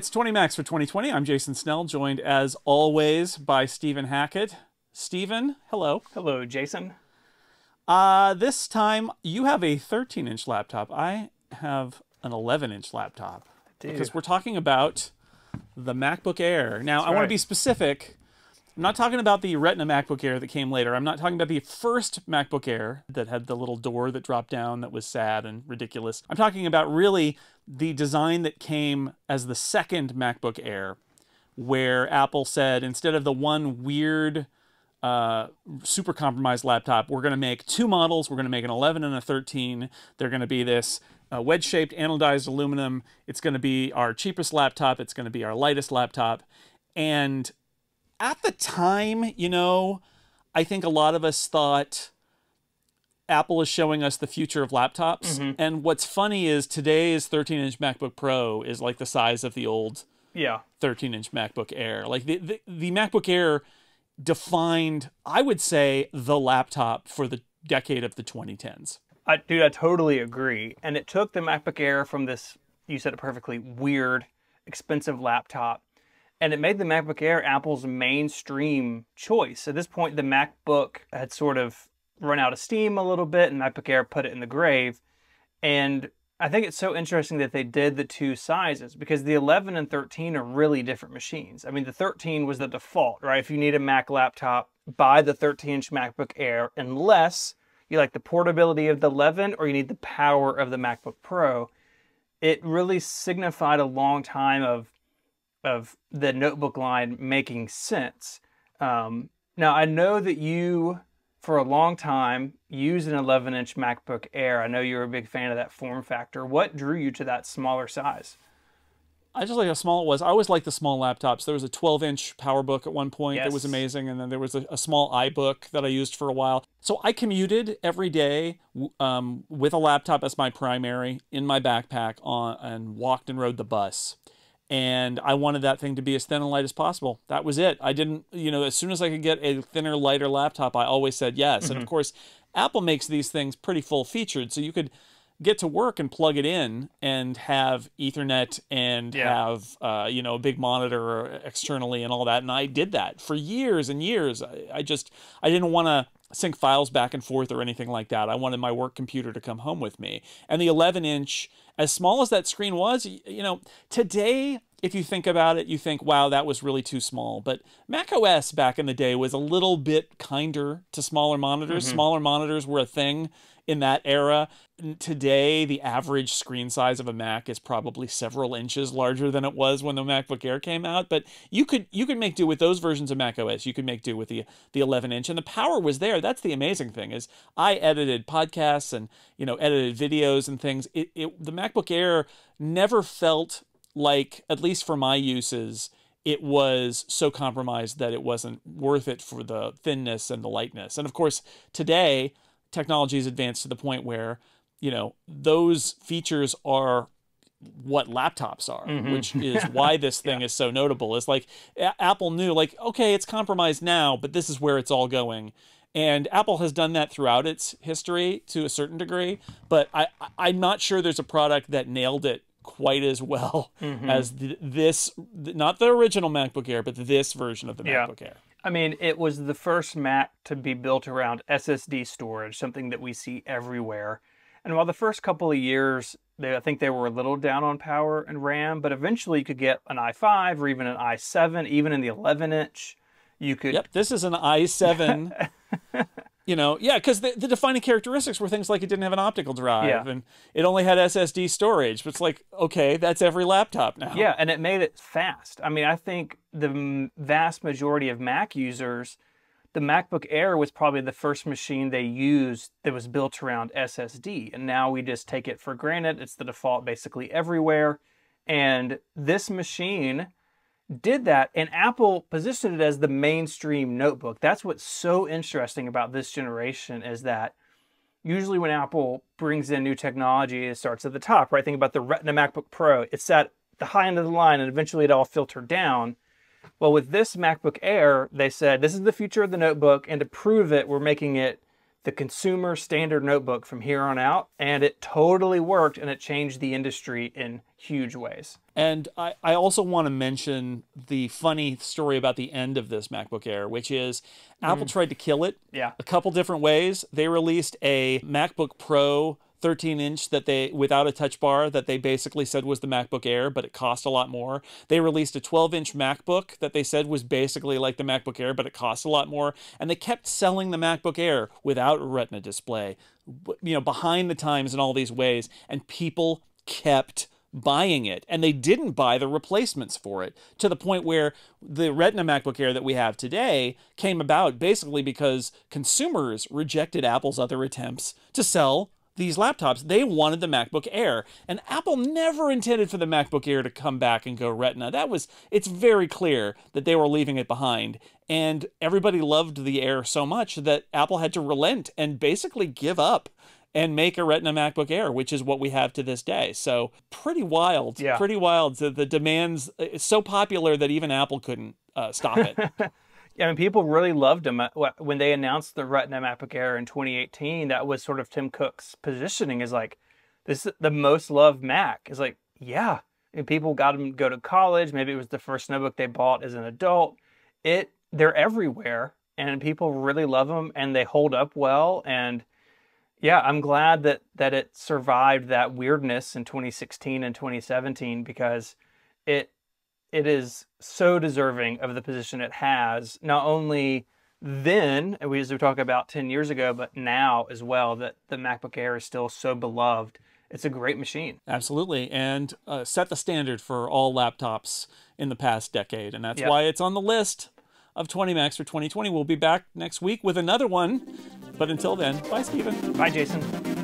it's 20 Max for 2020. I'm Jason Snell, joined as always by Stephen Hackett. Stephen, hello. Hello, Jason. Uh, this time you have a 13 inch laptop. I have an 11 inch laptop. Dude. Because we're talking about the MacBook Air. Now, That's I right. want to be specific I'm not talking about the Retina MacBook Air that came later. I'm not talking about the first MacBook Air that had the little door that dropped down that was sad and ridiculous. I'm talking about really the design that came as the second MacBook Air, where Apple said instead of the one weird, uh, super compromised laptop, we're going to make two models. We're going to make an 11 and a 13. They're going to be this uh, wedge-shaped anodized aluminum. It's going to be our cheapest laptop. It's going to be our lightest laptop. And at the time, you know, I think a lot of us thought Apple is showing us the future of laptops. Mm-hmm. And what's funny is today's 13 inch MacBook Pro is like the size of the old yeah 13 inch MacBook Air. Like the, the, the MacBook Air defined, I would say, the laptop for the decade of the 2010s. I, dude, I totally agree. And it took the MacBook Air from this, you said it perfectly, weird, expensive laptop and it made the MacBook Air Apple's mainstream choice. At this point, the MacBook had sort of run out of steam a little bit, and MacBook Air put it in the grave. And I think it's so interesting that they did the two sizes because the 11 and 13 are really different machines. I mean, the 13 was the default, right? If you need a Mac laptop, buy the 13 inch MacBook Air unless you like the portability of the 11 or you need the power of the MacBook Pro. It really signified a long time of of the notebook line making sense. Um, now I know that you, for a long time, used an 11-inch MacBook Air. I know you were a big fan of that form factor. What drew you to that smaller size? I just like how small it was. I always liked the small laptops. There was a 12 inch PowerBook at one point yes. that was amazing, and then there was a, a, small iBook that I used for a while. So I commuted every day um, with a laptop as my primary in my backpack on, and walked and rode the bus and I wanted that thing to be as thin and light as possible. That was it. I didn't, you know, as soon as I could get a thinner, lighter laptop, I always said yes. Mm-hmm. And of mm-hmm. course, Apple makes these things pretty full featured, so you could get to work and plug it in and have Ethernet and yeah. have, uh, you know, a big monitor externally and all that. And I did that for years and years. I, I just I didn't want to sync files back and forth or anything like that. I wanted my work computer to come home with me. And the 11 inch, as small as that screen was, you know, today if you think about it, you think, wow, that was really too small. But Mac OS back in the day was a little bit kinder to smaller monitors. Mm-hmm. Smaller monitors were a thing in that era. Today, the average screen size of a Mac is probably several inches larger than it was when the MacBook Air came out. But you could you could make do with those versions of Mac OS. You could make do with the the 11 inch, and the power was there. That's the amazing thing is I edited podcasts and you know edited videos and things. It, it the MacBook Air never felt like at least for my uses it was so compromised that it wasn't worth it for the thinness and the lightness and of course today technology has advanced to the point where you know those features are what laptops are mm-hmm. which is why this thing yeah. is so notable is like a- apple knew like okay it's compromised now but this is where it's all going and Apple has done that throughout its history to a certain degree, but I, I'm not sure there's a product that nailed it quite as well mm-hmm. as this not the original MacBook Air but this version of the yeah. MacBook Air. I mean, it was the first Mac to be built around SSD storage, something that we see everywhere. And while the first couple of years, they, I think they were a little down on power and RAM, but eventually you could get an i5 or even an i7, even in the 11 inch. You could. Yep, this is an i7 you know, yeah, because the, the, defining characteristics were things like it didn't have an optical drive yeah. and it only had SSD storage. But it's like, okay, that's every laptop now. Yeah, and it made it fast. I mean, I think the vast majority of Mac users, the MacBook Air was probably the first machine they used that was built around SSD. And now we just take it for granted. It's the default basically everywhere. And this machine did that and Apple positioned it as the mainstream notebook. That's what's so interesting about this generation is that usually when Apple brings in new technology, it starts at the top, right? Think about the Retina MacBook Pro. It's at the high end of the line and eventually it all filtered down. Well, with this MacBook Air, they said this is the future of the notebook and to prove it, we're making it the consumer standard notebook from here on out, and it totally worked and it changed the industry in huge ways. And I, I also want to mention the funny story about the end of this MacBook Air, which is Apple mm. tried to kill it yeah. a couple different ways. They released a MacBook Pro 13 inch that they without a touch bar that they basically said was the MacBook Air, but it cost a lot more. They released a 12 inch MacBook that they said was basically like the MacBook Air, but it cost a lot more. And they kept selling the MacBook Air without a Retina display, you know, behind the times in all these ways. And people kept buying it and they didn't buy the replacements for it to the point where the Retina MacBook Air that we have today came about basically because consumers rejected Apple's other attempts to sell these laptops, they wanted the MacBook Air. And Apple never intended for the MacBook Air to come back and go Retina. That was, it's very clear that they were leaving it behind. And everybody loved the Air so much that Apple had to relent and basically give up and make a Retina MacBook Air, which is what we have to this day. So pretty wild, yeah. pretty wild. The, the demands, it's uh, so popular that even Apple couldn't uh, stop it. I mean, people really loved him uh, when they announced the Retina MacBook Air in 2018. That was sort of Tim Cook's positioning is like, this is the most loved Mac. Is like, yeah. And people got him to go to college. Maybe it was the first notebook they bought as an adult. It they're everywhere, and people really love them, and they hold up well. And yeah, I'm glad that that it survived that weirdness in 2016 and 2017 because it it is so deserving of the position it has, not only then, as we talk about 10 years ago, but now as well, that the MacBook Air is still so beloved. It's a great machine. Absolutely. And uh, set the standard for all laptops in the past decade. And that's yep. why it's on the list of 20 Max for 2020. We'll be back next week with another one. But until then, bye, Stephen. Bye, Jason.